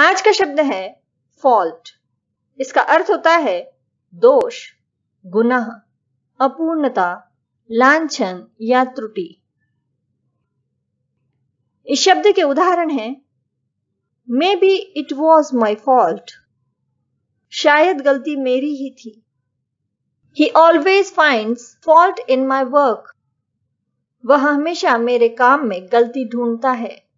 आज का शब्द है फॉल्ट इसका अर्थ होता है दोष गुनाह अपूर्णता लांछन या त्रुटि इस शब्द के उदाहरण हैं may be it was my fault शायद गलती मेरी ही थी he always find fault in my work वह हमेशा मेरे काम में गलती ढूंढता है